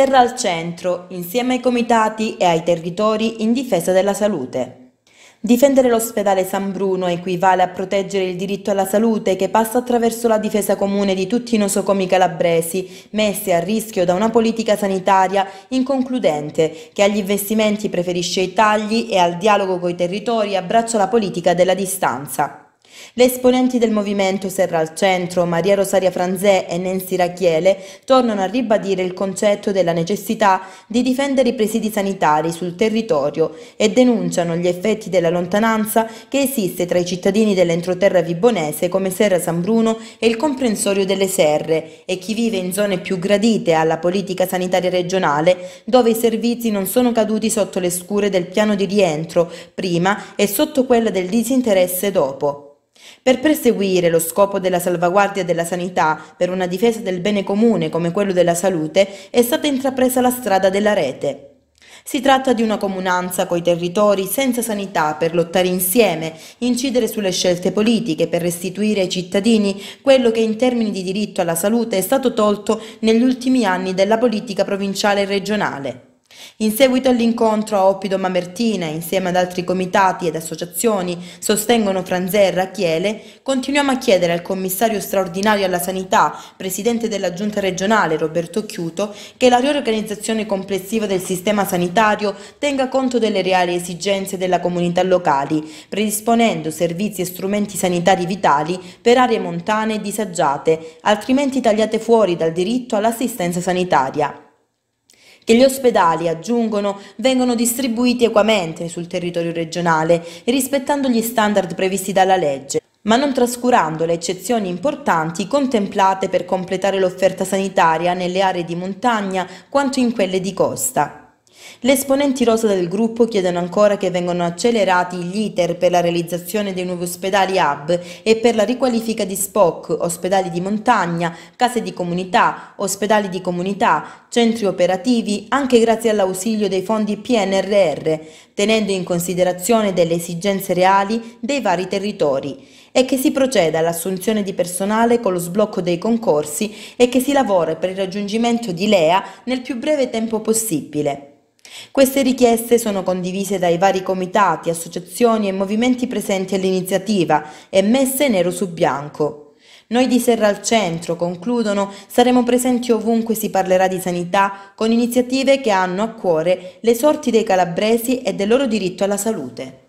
Serra al centro, insieme ai comitati e ai territori in difesa della salute. Difendere l'ospedale San Bruno equivale a proteggere il diritto alla salute che passa attraverso la difesa comune di tutti i nosocomi calabresi, messi a rischio da una politica sanitaria inconcludente che agli investimenti preferisce i tagli e al dialogo coi territori abbraccia la politica della distanza. Le esponenti del movimento Serra al Centro, Maria Rosaria Franzè e Nancy Rachiele, tornano a ribadire il concetto della necessità di difendere i presidi sanitari sul territorio e denunciano gli effetti della lontananza che esiste tra i cittadini dell'entroterra vibonese come Serra San Bruno e il comprensorio delle serre e chi vive in zone più gradite alla politica sanitaria regionale dove i servizi non sono caduti sotto le scure del piano di rientro prima e sotto quella del disinteresse dopo. Per perseguire lo scopo della salvaguardia della sanità per una difesa del bene comune come quello della salute è stata intrapresa la strada della rete. Si tratta di una comunanza coi territori senza sanità per lottare insieme, incidere sulle scelte politiche per restituire ai cittadini quello che in termini di diritto alla salute è stato tolto negli ultimi anni della politica provinciale e regionale. In seguito all'incontro a Oppido Mamertina, insieme ad altri comitati ed associazioni sostengono Franzè e Rachiele, continuiamo a chiedere al commissario straordinario alla sanità, presidente della giunta regionale Roberto Chiuto, che la riorganizzazione complessiva del sistema sanitario tenga conto delle reali esigenze della comunità locali, predisponendo servizi e strumenti sanitari vitali per aree montane e disagiate, altrimenti tagliate fuori dal diritto all'assistenza sanitaria che gli ospedali, aggiungono, vengono distribuiti equamente sul territorio regionale, rispettando gli standard previsti dalla legge ma non trascurando le eccezioni importanti contemplate per completare l'offerta sanitaria nelle aree di montagna quanto in quelle di costa. Le esponenti rosa del gruppo chiedono ancora che vengano accelerati gli iter per la realizzazione dei nuovi ospedali hub e per la riqualifica di SPOC, ospedali di montagna, case di comunità, ospedali di comunità, centri operativi, anche grazie all'ausilio dei fondi PNRR, tenendo in considerazione delle esigenze reali dei vari territori e che si proceda all'assunzione di personale con lo sblocco dei concorsi e che si lavora per il raggiungimento di LEA nel più breve tempo possibile. Queste richieste sono condivise dai vari comitati, associazioni e movimenti presenti all'iniziativa e messe nero su bianco. Noi di Serra al Centro, concludono, saremo presenti ovunque si parlerà di sanità con iniziative che hanno a cuore le sorti dei calabresi e del loro diritto alla salute.